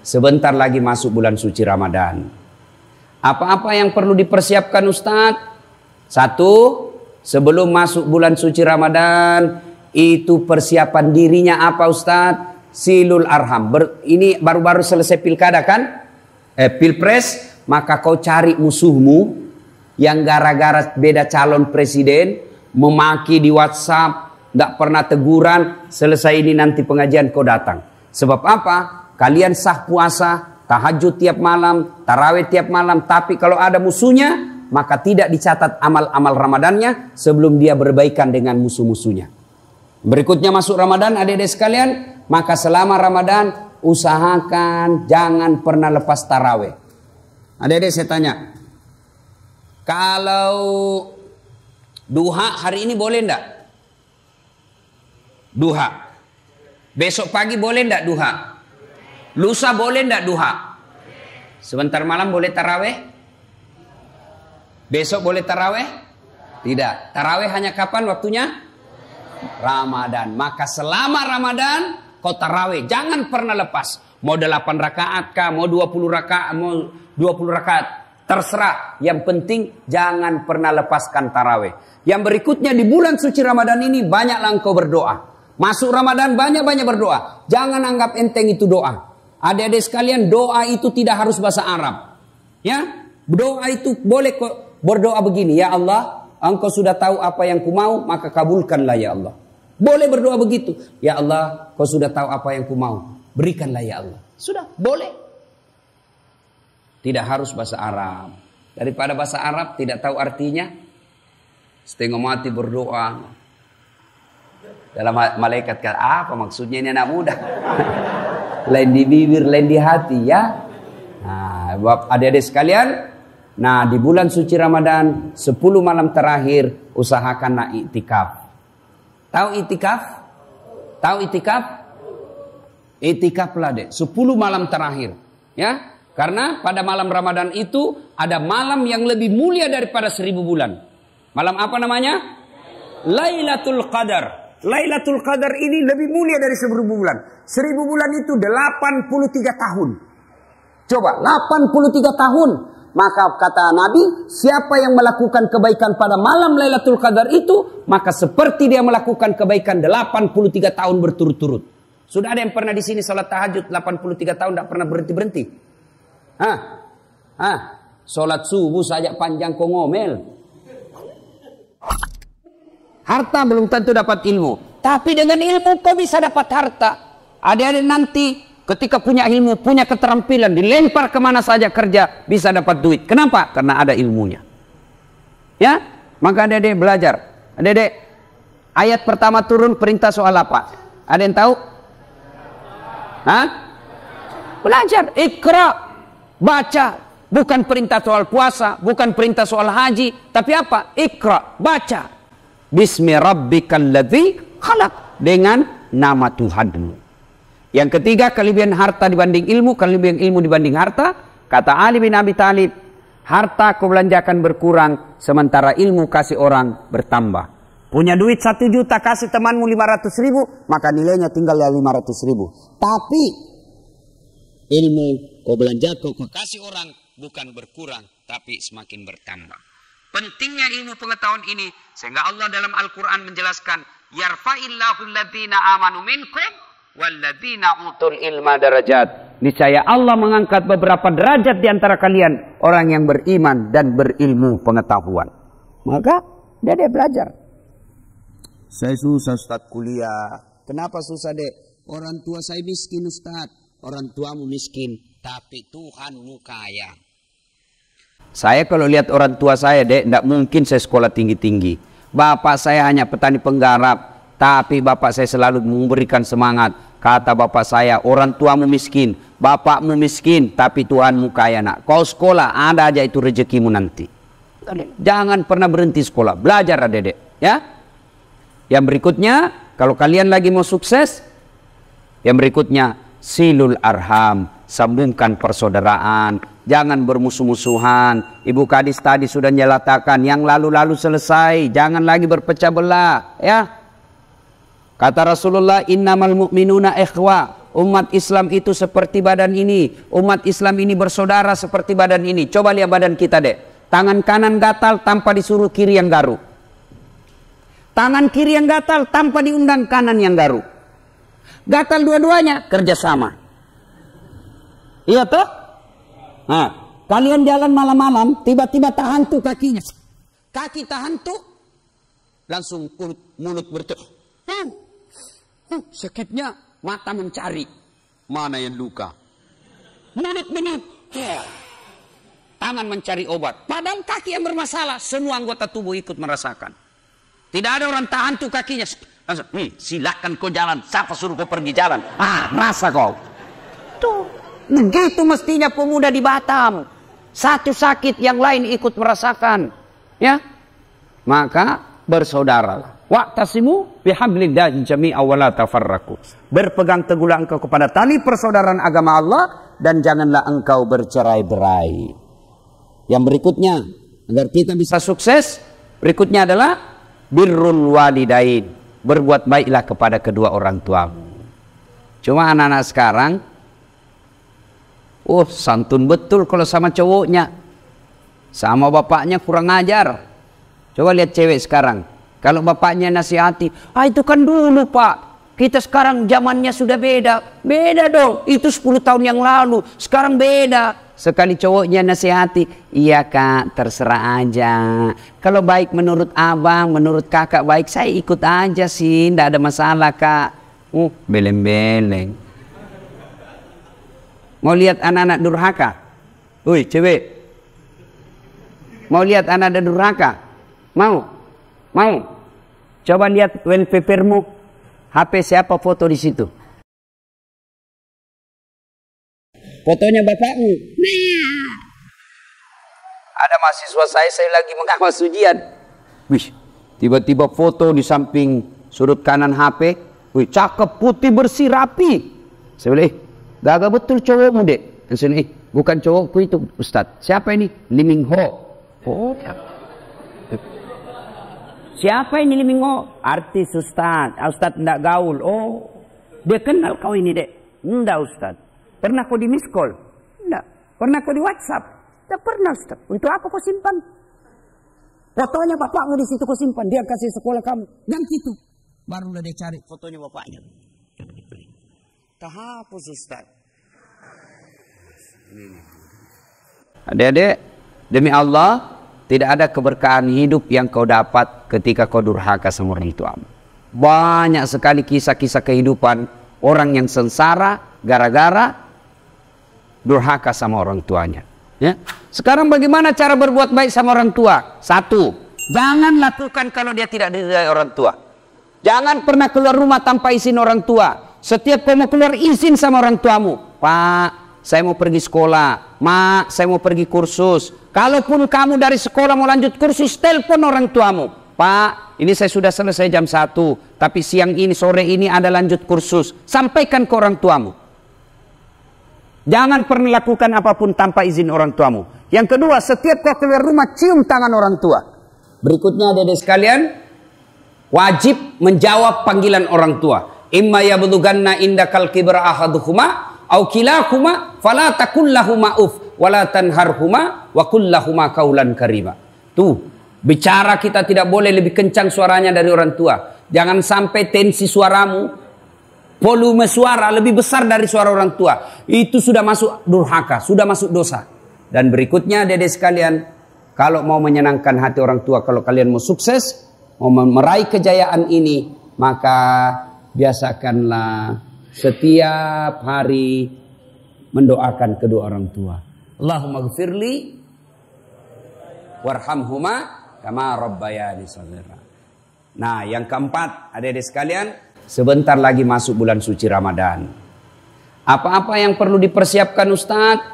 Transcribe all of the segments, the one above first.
Sebentar lagi masuk bulan suci Ramadan. Apa-apa yang perlu dipersiapkan Ustadz? Satu, sebelum masuk bulan suci Ramadan, itu persiapan dirinya apa Ustadz? Silul Arham. Ber, ini baru-baru selesai pilkada kan? Eh, pilpres, maka kau cari musuhmu yang gara-gara beda calon presiden, memaki di WhatsApp, tidak pernah teguran, selesai ini nanti pengajian kau datang. Sebab apa? Kalian sah puasa, tahajud tiap malam, taraweh tiap malam. Tapi kalau ada musuhnya, maka tidak dicatat amal-amal Ramadannya sebelum dia berbaikan dengan musuh-musuhnya. Berikutnya masuk Ramadan adik-adik sekalian. Maka selama Ramadan usahakan jangan pernah lepas taraweh. Adik-adik saya tanya. Kalau duha hari ini boleh enggak? Duha. Besok pagi boleh enggak duha? Lusa boleh ndak duha? Sebentar malam boleh taraweh? Besok boleh taraweh? Tidak. Taraweh hanya kapan waktunya? Ramadan. Maka selama Ramadan kau taraweh. Jangan pernah lepas. Mau delapan rakaat kah, mau dua puluh rakaat, mau dua puluh rakaat. Terserah. Yang penting jangan pernah lepaskan taraweh. Yang berikutnya di bulan suci Ramadan ini banyaklah engkau berdoa. Masuk Ramadan banyak-banyak berdoa. Jangan anggap enteng itu doa. Adik-adik sekalian, doa itu tidak harus bahasa Arab. Ya, doa itu boleh kok berdoa begini, ya Allah, engkau sudah tahu apa yang ku mau, maka kabulkanlah ya Allah. Boleh berdoa begitu. Ya Allah, kau sudah tahu apa yang ku mau. Berikanlah ya Allah. Sudah, boleh. Tidak harus bahasa Arab. Daripada bahasa Arab tidak tahu artinya. Setengah mati berdoa. Dalam malaikat kata, apa maksudnya ini anak muda? lain di bibir, lain di hati ya. Nah, adik-adik sekalian, nah di bulan suci Ramadan 10 malam terakhir usahakan nak itikaf. Tahu itikaf? Tahu Itikaf lah, deh, 10 malam terakhir ya. Karena pada malam Ramadan itu ada malam yang lebih mulia daripada seribu bulan. Malam apa namanya? Lailatul Qadar. Lailatul Qadar ini lebih mulia dari seribu bulan. Seribu bulan itu 83 tahun. Coba 83 tahun. Maka kata Nabi, siapa yang melakukan kebaikan pada malam Lailatul Qadar itu, maka seperti dia melakukan kebaikan 83 tahun berturut-turut. Sudah ada yang pernah di sini sholat tahajud 83 tahun tidak pernah berhenti-berhenti? Hah? Hah? Sholat subuh saja panjang kongomel. Harta belum tentu dapat ilmu. Tapi dengan ilmu kau bisa dapat harta. Ada-ada nanti ketika punya ilmu, punya keterampilan, dilempar kemana saja kerja, bisa dapat duit. Kenapa? Karena ada ilmunya. Ya, maka dede belajar. Dede, ayat pertama turun perintah soal apa? Ada yang tahu? Hah? Belajar, ikra, baca. Bukan perintah soal puasa, bukan perintah soal haji, tapi apa? Ikra, baca. Bismi rabbikal ladzi khalaq. Dengan nama Tuhanmu. Yang ketiga, kelebihan harta dibanding ilmu, kelebihan ilmu dibanding harta. Kata Ali bin Abi Thalib, harta kau belanjakan berkurang, sementara ilmu kasih orang bertambah. Punya duit satu juta, kasih temanmu lima ratus ribu, maka nilainya tinggal ya lima ratus ribu. Tapi ilmu kau belanja kau kasih orang bukan berkurang, tapi semakin bertambah. Pentingnya ilmu pengetahuan ini sehingga Allah dalam Al-Qur'an menjelaskan yarfa'illahu alladziina amanu minkum walladziina utul ilma darajat. Niscaya Allah mengangkat beberapa derajat di antara kalian orang yang beriman dan berilmu pengetahuan. Maka dia dia belajar. Saya susah Ustaz kuliah. Kenapa susah dek? Orang tua saya miskin Ustaz. Orang tuamu miskin. Tapi Tuhanmu kaya. Saya kalau lihat orang tua saya, dek, tidak mungkin saya sekolah tinggi-tinggi. Bapak saya hanya petani penggarap, tapi bapak saya selalu memberikan semangat. Kata bapak saya, orang tuamu miskin, bapakmu miskin, tapi Tuhanmu kaya nak. Kau sekolah, ada aja itu rezekimu nanti. Jangan pernah berhenti sekolah, belajar adek-adek. Ya? Yang berikutnya, kalau kalian lagi mau sukses, yang berikutnya, silul arham, sambungkan persaudaraan, Jangan bermusuh-musuhan. Ibu Kadis tadi sudah nyelatakan yang lalu-lalu selesai. Jangan lagi berpecah belah. Ya. Kata Rasulullah, innamal mu'minuna ikhwa. Umat Islam itu seperti badan ini. Umat Islam ini bersaudara seperti badan ini. Coba lihat badan kita deh. Tangan kanan gatal tanpa disuruh kiri yang garu. Tangan kiri yang gatal tanpa diundang kanan yang garu. Gatal dua-duanya kerjasama. Iya tuh. Nah, kalian jalan malam-malam, tiba-tiba tahan tuh kakinya. Kaki tahan tuh, langsung mulut, mulut bertuk. Hmm. Hmm. Sakitnya mata mencari. Mana yang luka? mulut menit. Ya. Tangan mencari obat. Padahal kaki yang bermasalah, semua anggota tubuh ikut merasakan. Tidak ada orang tahan tuh kakinya. Langsung, hmm, silakan kau jalan. Siapa suruh kau pergi jalan? Ah, merasa kau. Tuh. Begitu mestinya pemuda di Batam. Satu sakit yang lain ikut merasakan. Ya. Maka bersaudara. Waktasimu bihamlin jami'a wa tafarraku. Berpegang teguhlah engkau kepada tali persaudaraan agama Allah dan janganlah engkau bercerai-berai. Yang berikutnya agar kita bisa sukses, berikutnya adalah birrul walidain. Berbuat baiklah kepada kedua orang tuamu. Cuma anak-anak sekarang Oh santun betul kalau sama cowoknya. Sama bapaknya kurang ajar. Coba lihat cewek sekarang. Kalau bapaknya nasihati, ah itu kan dulu pak. Kita sekarang zamannya sudah beda. Beda dong, itu 10 tahun yang lalu. Sekarang beda. Sekali cowoknya nasihati, iya kak terserah aja. Kalau baik menurut abang, menurut kakak baik, saya ikut aja sih. Tidak ada masalah kak. Uh, beleng-beleng. Mau lihat anak-anak durhaka? Woi, cewek. Mau lihat anak-anak durhaka? Mau? Mau? Coba lihat wallpapermu. HP siapa foto di situ? Fotonya bapakmu. Nah. Ada mahasiswa saya, saya lagi mengawas ujian. Wih, tiba-tiba foto di samping sudut kanan HP. Wih, cakep, putih, bersih, rapi. Saya boleh, Gak betul cowok dek. Sini, eh, bukan cowokku itu Ustaz. Siapa ini? Liming Ho. Oh, Siapa ini Liming Ho? Artis Ustaz. Ah, ustaz tidak gaul. Oh, dia kenal kau ini dek. Tidak Ustaz. Pernah kau di miss call? Tidak. Pernah kau di WhatsApp? Tidak pernah Ustaz. Untuk apa kau simpan? Fotonya bapakmu di situ kau simpan. Dia kasih sekolah kamu. Yang itu. Barulah dia cari fotonya bapaknya. Tahapus Ustaz. Adik-adik, demi Allah, tidak ada keberkahan hidup yang kau dapat ketika kau durhaka sama orang tua. Banyak sekali kisah-kisah kehidupan orang yang sengsara gara-gara durhaka sama orang tuanya. Ya. Sekarang bagaimana cara berbuat baik sama orang tua? Satu, jangan lakukan kalau dia tidak diridai orang tua. Jangan pernah keluar rumah tanpa izin orang tua. Setiap kau mau keluar izin sama orang tuamu. Pak, saya mau pergi sekolah. Ma, saya mau pergi kursus. Kalaupun kamu dari sekolah mau lanjut kursus, telepon orang tuamu. Pak, ini saya sudah selesai jam 1. Tapi siang ini, sore ini ada lanjut kursus. Sampaikan ke orang tuamu. Jangan pernah lakukan apapun tanpa izin orang tuamu. Yang kedua, setiap kau keluar rumah, cium tangan orang tua. Berikutnya, adik-adik sekalian, wajib menjawab panggilan orang tua. Imma yablughanna indakal kibra ahaduhuma au kilahuma fala takul uf wala tanharhuma wa qul lahuma karima. Tuh, bicara kita tidak boleh lebih kencang suaranya dari orang tua. Jangan sampai tensi suaramu volume suara lebih besar dari suara orang tua. Itu sudah masuk durhaka, sudah masuk dosa. Dan berikutnya dede sekalian, kalau mau menyenangkan hati orang tua, kalau kalian mau sukses, mau meraih kejayaan ini, maka biasakanlah setiap hari mendoakan kedua orang tua. Allahumma gfirli warhamhuma kama rabbayani saghira. Nah, yang keempat, adik-adik sekalian, sebentar lagi masuk bulan suci Ramadan. Apa-apa yang perlu dipersiapkan Ustadz?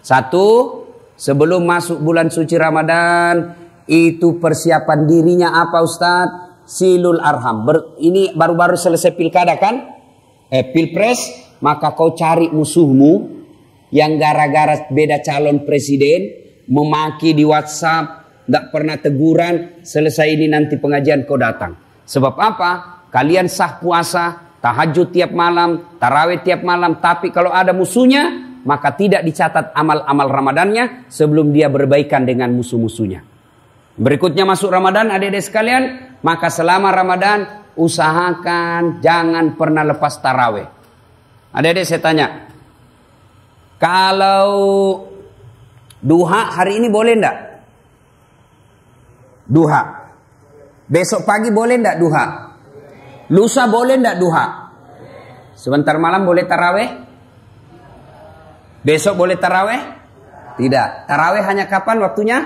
Satu, sebelum masuk bulan suci Ramadan, itu persiapan dirinya apa Ustadz? silul arham. Ber, ini baru-baru selesai pilkada kan? Eh, pilpres, maka kau cari musuhmu yang gara-gara beda calon presiden, memaki di WhatsApp, nggak pernah teguran, selesai ini nanti pengajian kau datang. Sebab apa? Kalian sah puasa, tahajud tiap malam, tarawih tiap malam, tapi kalau ada musuhnya, maka tidak dicatat amal-amal Ramadannya sebelum dia berbaikan dengan musuh-musuhnya. Berikutnya masuk Ramadan adik-adik sekalian. Maka selama Ramadan usahakan jangan pernah lepas taraweh. Adik-adik saya tanya. Kalau duha hari ini boleh enggak? Duha. Besok pagi boleh enggak duha? Lusa boleh enggak duha? Sebentar malam boleh taraweh? Besok boleh taraweh? Tidak. Taraweh hanya kapan waktunya?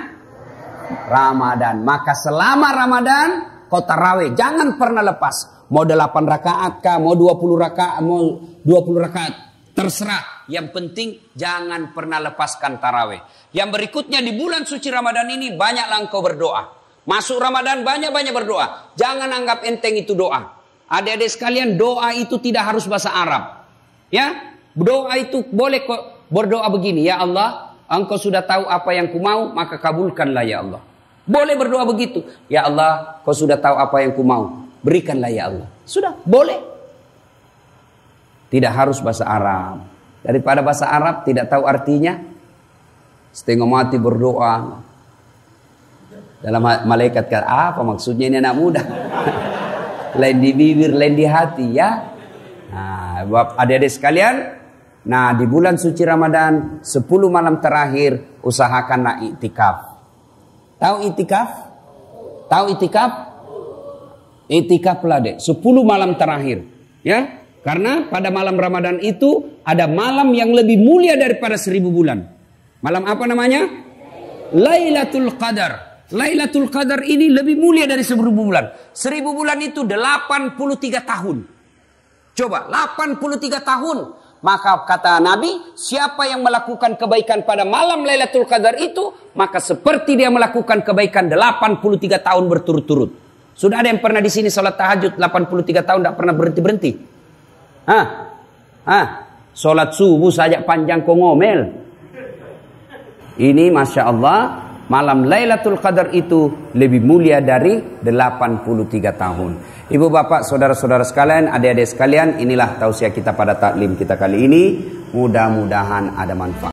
Ramadan. Maka selama Ramadan kau taraweh, jangan pernah lepas. Mau 8 rakaat kah, mau 20 rakaat, mau 20 rakaat, terserah. Yang penting jangan pernah lepaskan taraweh. Yang berikutnya di bulan suci Ramadan ini banyaklah engkau berdoa. Masuk Ramadan banyak-banyak berdoa. Jangan anggap enteng itu doa. Adik-adik sekalian, doa itu tidak harus bahasa Arab. Ya, doa itu boleh kok berdoa begini, ya Allah, Engkau sudah tahu apa yang kumau, maka kabulkanlah ya Allah. Boleh berdoa begitu. Ya Allah, kau sudah tahu apa yang kumau. Berikanlah ya Allah. Sudah, boleh. Tidak harus bahasa Arab. Daripada bahasa Arab tidak tahu artinya. Setengah mati berdoa. Dalam malaikat kata, apa maksudnya ini anak muda? lain di bibir, lain di hati ya. Nah, adik-adik sekalian, Nah di bulan suci Ramadan 10 malam terakhir usahakan usahakanlah itikaf. Tahu itikaf? Tahu itikaf? lah deh 10 malam terakhir. Ya, karena pada malam Ramadan itu ada malam yang lebih mulia daripada seribu bulan. Malam apa namanya? Lailatul Qadar. Lailatul Qadar ini lebih mulia dari seribu bulan. Seribu bulan itu 83 tahun. Coba 83 tahun maka kata Nabi, siapa yang melakukan kebaikan pada malam Lailatul Qadar itu, maka seperti dia melakukan kebaikan 83 tahun berturut-turut. Sudah ada yang pernah di sini sholat tahajud 83 tahun tidak pernah berhenti-berhenti? Hah? Hah? Sholat subuh saja panjang kongomel. Ini Masya Allah malam Lailatul Qadar itu lebih mulia dari 83 tahun. Ibu bapak, saudara-saudara sekalian, adik-adik sekalian, inilah tausiah kita pada taklim kita kali ini. Mudah-mudahan ada manfaat.